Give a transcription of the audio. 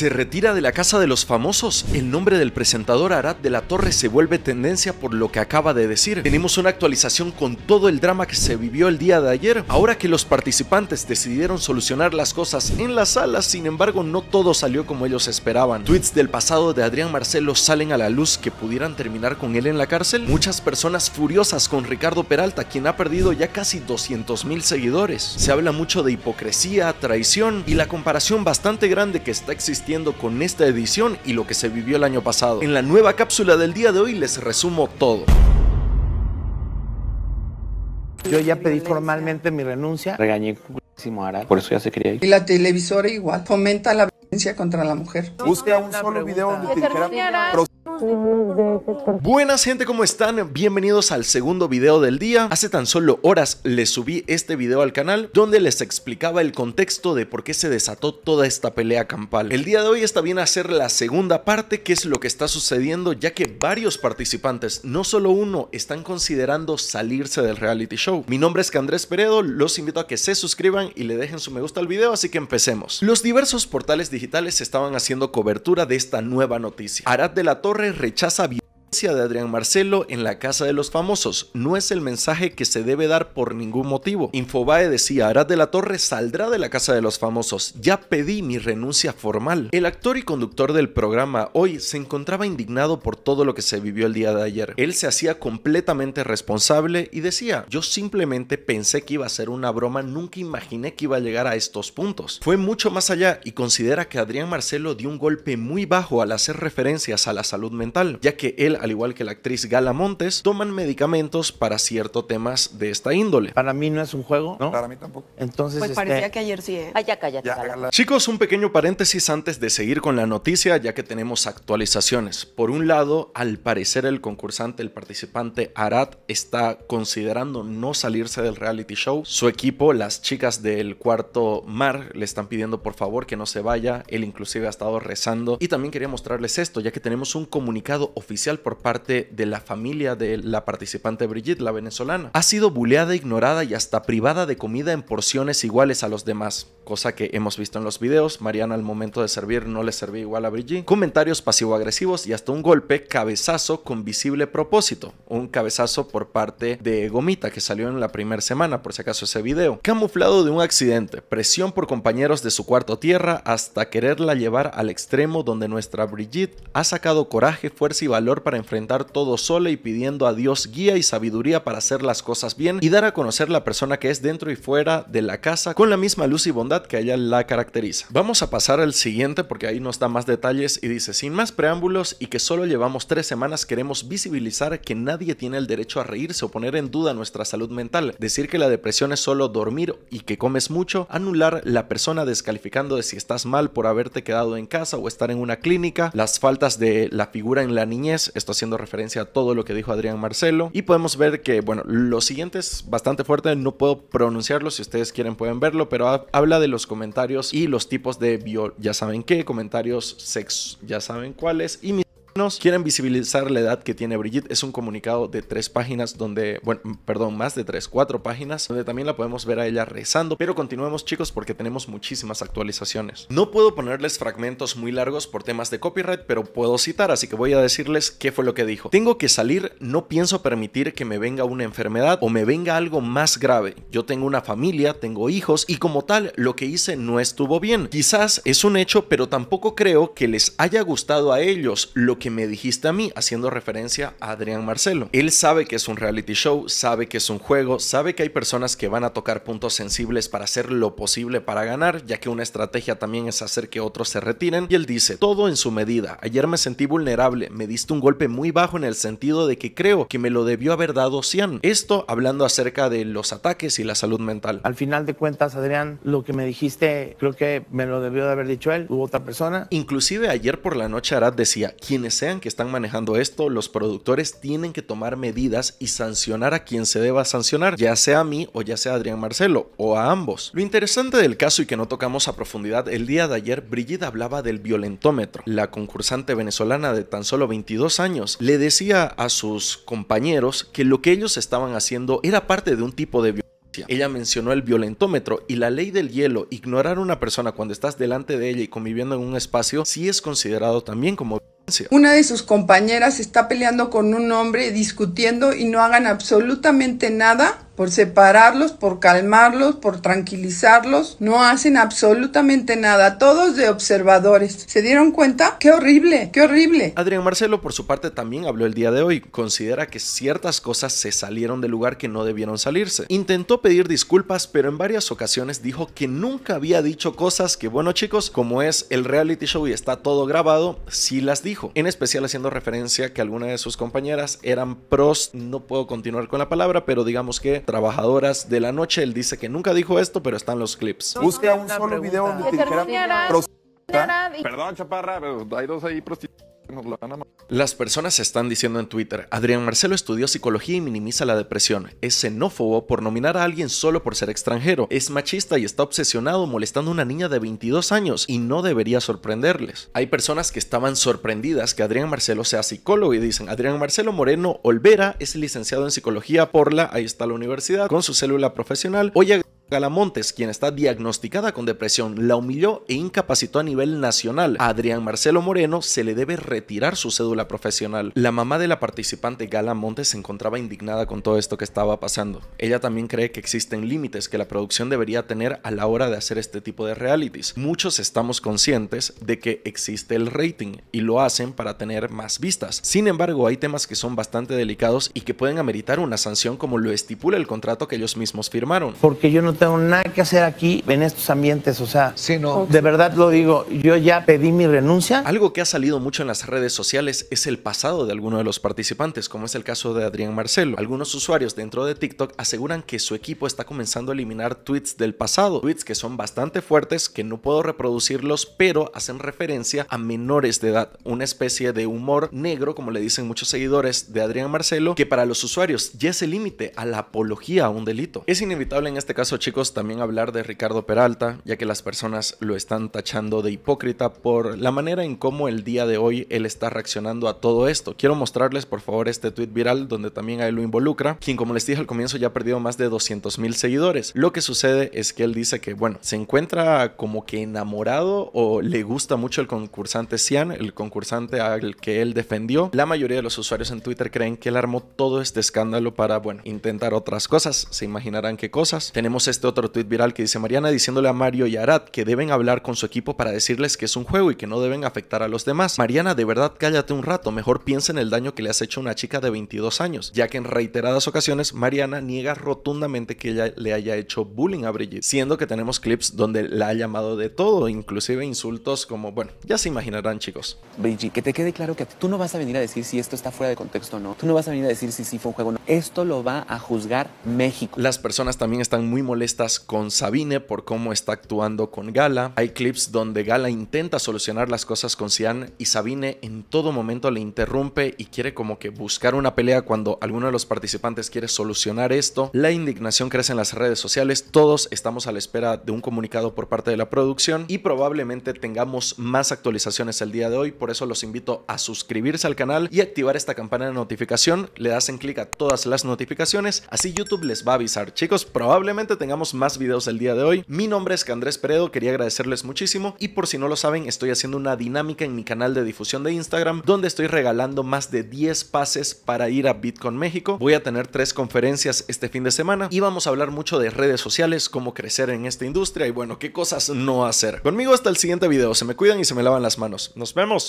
Se retira de la Casa de los Famosos. El nombre del presentador Arad de la Torre se vuelve tendencia por lo que acaba de decir. Tenemos una actualización con todo el drama que se vivió el día de ayer. Ahora que los participantes decidieron solucionar las cosas en las salas, sin embargo, no todo salió como ellos esperaban. Tweets del pasado de Adrián Marcelo salen a la luz que pudieran terminar con él en la cárcel. Muchas personas furiosas con Ricardo Peralta, quien ha perdido ya casi 200 mil seguidores. Se habla mucho de hipocresía, traición y la comparación bastante grande que está existiendo con esta edición y lo que se vivió el año pasado. En la nueva cápsula del día de hoy les resumo todo. Yo ya pedí formalmente mi renuncia. Regañé Ara, por eso ya se quería ir. Y la televisora igual fomenta la violencia contra la mujer. Busca un solo video Buenas gente, ¿cómo están? Bienvenidos al segundo video del día. Hace tan solo horas les subí este video al canal donde les explicaba el contexto de por qué se desató toda esta pelea campal. El día de hoy está bien hacer la segunda parte, que es lo que está sucediendo ya que varios participantes, no solo uno, están considerando salirse del reality show. Mi nombre es Andrés Peredo, los invito a que se suscriban y le dejen su me gusta al video, así que empecemos. Los diversos portales digitales estaban haciendo cobertura de esta nueva noticia. Arad de la Torre rechaza bien de Adrián Marcelo en la casa de los famosos no es el mensaje que se debe dar por ningún motivo. Infobae decía, Arad de la Torre saldrá de la casa de los famosos, ya pedí mi renuncia formal. El actor y conductor del programa hoy se encontraba indignado por todo lo que se vivió el día de ayer. Él se hacía completamente responsable y decía, yo simplemente pensé que iba a ser una broma, nunca imaginé que iba a llegar a estos puntos. Fue mucho más allá y considera que Adrián Marcelo dio un golpe muy bajo al hacer referencias a la salud mental, ya que él al igual que la actriz Gala Montes, toman medicamentos para ciertos temas de esta índole. Para mí no es un juego, ¿no? Para mí tampoco. Entonces, pues este, parecía que ayer sí. Eh. Ay, ah, ya cállate. Chicos, un pequeño paréntesis antes de seguir con la noticia, ya que tenemos actualizaciones. Por un lado, al parecer el concursante, el participante Arad está considerando no salirse del reality show. Su equipo, las chicas del cuarto mar, le están pidiendo por favor que no se vaya. Él inclusive ha estado rezando. Y también quería mostrarles esto, ya que tenemos un comunicado oficial parte de la familia de la participante Brigitte, la venezolana. Ha sido buleada, ignorada y hasta privada de comida en porciones iguales a los demás, cosa que hemos visto en los videos. Mariana al momento de servir no le servía igual a Brigitte. Comentarios pasivo-agresivos y hasta un golpe cabezazo con visible propósito. Un cabezazo por parte de Gomita que salió en la primera semana, por si acaso ese video. Camuflado de un accidente, presión por compañeros de su cuarto tierra hasta quererla llevar al extremo donde nuestra Brigitte ha sacado coraje, fuerza y valor para enfrentar todo sola y pidiendo a Dios guía y sabiduría para hacer las cosas bien y dar a conocer la persona que es dentro y fuera de la casa con la misma luz y bondad que ella la caracteriza. Vamos a pasar al siguiente porque ahí nos da más detalles y dice, sin más preámbulos y que solo llevamos tres semanas queremos visibilizar que nadie tiene el derecho a reírse o poner en duda nuestra salud mental, decir que la depresión es solo dormir y que comes mucho, anular la persona descalificando de si estás mal por haberte quedado en casa o estar en una clínica, las faltas de la figura en la niñez, haciendo referencia a todo lo que dijo Adrián Marcelo. Y podemos ver que, bueno, lo siguiente es bastante fuerte, no puedo pronunciarlo, si ustedes quieren pueden verlo, pero habla de los comentarios y los tipos de, ya saben qué, comentarios sex, ya saben cuáles, y mis Quieren visibilizar la edad que tiene Brigitte. Es un comunicado de tres páginas donde, bueno, perdón, más de tres, cuatro páginas, donde también la podemos ver a ella rezando. Pero continuemos chicos porque tenemos muchísimas actualizaciones. No puedo ponerles fragmentos muy largos por temas de copyright, pero puedo citar, así que voy a decirles qué fue lo que dijo. Tengo que salir, no pienso permitir que me venga una enfermedad o me venga algo más grave. Yo tengo una familia, tengo hijos y como tal, lo que hice no estuvo bien. Quizás es un hecho, pero tampoco creo que les haya gustado a ellos lo que me dijiste a mí, haciendo referencia a Adrián Marcelo. Él sabe que es un reality show, sabe que es un juego, sabe que hay personas que van a tocar puntos sensibles para hacer lo posible para ganar, ya que una estrategia también es hacer que otros se retiren. Y él dice, todo en su medida. Ayer me sentí vulnerable, me diste un golpe muy bajo en el sentido de que creo que me lo debió haber dado Cian. Esto hablando acerca de los ataques y la salud mental. Al final de cuentas, Adrián, lo que me dijiste, creo que me lo debió de haber dicho él u otra persona. Inclusive ayer por la noche Arad decía, quienes sean que están manejando esto, los productores tienen que tomar medidas y sancionar a quien se deba sancionar, ya sea a mí o ya sea a Adrián Marcelo o a ambos. Lo interesante del caso y que no tocamos a profundidad, el día de ayer Brigitte hablaba del violentómetro. La concursante venezolana de tan solo 22 años le decía a sus compañeros que lo que ellos estaban haciendo era parte de un tipo de violencia ella mencionó el violentómetro y la ley del hielo. Ignorar a una persona cuando estás delante de ella y conviviendo en un espacio sí es considerado también como violencia. una de sus compañeras está peleando con un hombre, discutiendo y no hagan absolutamente nada por separarlos, por calmarlos, por tranquilizarlos. No hacen absolutamente nada, todos de observadores. ¿Se dieron cuenta? ¡Qué horrible! ¡Qué horrible! Adrián Marcelo, por su parte, también habló el día de hoy. Considera que ciertas cosas se salieron del lugar que no debieron salirse. Intentó pedir disculpas, pero en varias ocasiones dijo que nunca había dicho cosas que, bueno chicos, como es el reality show y está todo grabado, sí las dijo. En especial haciendo referencia que alguna de sus compañeras eran pros, no puedo continuar con la palabra, pero digamos que trabajadoras de la noche. Él dice que nunca dijo esto, pero están los clips. Busca un solo video donde te dijeran... Perdón, chaparra, pero hay dos ahí las personas están diciendo en Twitter, Adrián Marcelo estudió psicología y minimiza la depresión. Es xenófobo por nominar a alguien solo por ser extranjero. Es machista y está obsesionado molestando a una niña de 22 años y no debería sorprenderles. Hay personas que estaban sorprendidas que Adrián Marcelo sea psicólogo y dicen, Adrián Marcelo Moreno Olvera es licenciado en psicología por la, ahí está la universidad, con su célula profesional. Oye, Montes, quien está diagnosticada con depresión, la humilló e incapacitó a nivel nacional. A Adrián Marcelo Moreno se le debe retirar su cédula profesional. La mamá de la participante Gala Montes se encontraba indignada con todo esto que estaba pasando. Ella también cree que existen límites que la producción debería tener a la hora de hacer este tipo de realities. Muchos estamos conscientes de que existe el rating y lo hacen para tener más vistas. Sin embargo, hay temas que son bastante delicados y que pueden ameritar una sanción como lo estipula el contrato que ellos mismos firmaron. Porque yo no tengo nada que hacer aquí en estos ambientes. O sea, sí, no. de verdad lo digo, yo ya pedí mi renuncia. Algo que ha salido mucho en las redes sociales es el pasado de algunos de los participantes, como es el caso de Adrián Marcelo. Algunos usuarios dentro de TikTok aseguran que su equipo está comenzando a eliminar tweets del pasado, tweets que son bastante fuertes, que no puedo reproducirlos, pero hacen referencia a menores de edad, una especie de humor negro, como le dicen muchos seguidores de Adrián Marcelo, que para los usuarios ya es el límite a la apología a un delito. Es inevitable en este caso, chicos también hablar de Ricardo Peralta, ya que las personas lo están tachando de hipócrita por la manera en cómo el día de hoy él está reaccionando a todo esto. Quiero mostrarles, por favor, este tweet viral donde también a él lo involucra, quien, como les dije al comienzo, ya ha perdido más de 200 mil seguidores. Lo que sucede es que él dice que, bueno, se encuentra como que enamorado o le gusta mucho el concursante Cian, el concursante al que él defendió. La mayoría de los usuarios en Twitter creen que él armó todo este escándalo para, bueno, intentar otras cosas. Se imaginarán qué cosas. Tenemos este este otro tuit viral que dice Mariana diciéndole a Mario y Arad que deben hablar con su equipo para decirles que es un juego y que no deben afectar a los demás. Mariana, de verdad cállate un rato, mejor piensa en el daño que le has hecho a una chica de 22 años, ya que en reiteradas ocasiones Mariana niega rotundamente que ella le haya hecho bullying a Brigitte, siendo que tenemos clips donde la ha llamado de todo, inclusive insultos como, bueno, ya se imaginarán chicos. Brigitte, que te quede claro que tú no vas a venir a decir si esto está fuera de contexto o no, tú no vas a venir a decir si sí fue un juego o no, esto lo va a juzgar México. Las personas también están muy molestas Estás con Sabine por cómo está actuando con Gala. Hay clips donde Gala intenta solucionar las cosas con Cian y Sabine en todo momento le interrumpe y quiere como que buscar una pelea cuando alguno de los participantes quiere solucionar esto. La indignación crece en las redes sociales, todos estamos a la espera de un comunicado por parte de la producción y probablemente tengamos más actualizaciones el día de hoy, por eso los invito a suscribirse al canal y activar esta campana de notificación, le das hacen clic a todas las notificaciones, así YouTube les va a avisar. Chicos, probablemente tengamos tengamos más videos el día de hoy. Mi nombre es Andrés Peredo, quería agradecerles muchísimo y por si no lo saben, estoy haciendo una dinámica en mi canal de difusión de Instagram donde estoy regalando más de 10 pases para ir a Bitcoin México. Voy a tener tres conferencias este fin de semana y vamos a hablar mucho de redes sociales, cómo crecer en esta industria y bueno, qué cosas no hacer. Conmigo hasta el siguiente video. Se me cuidan y se me lavan las manos. Nos vemos.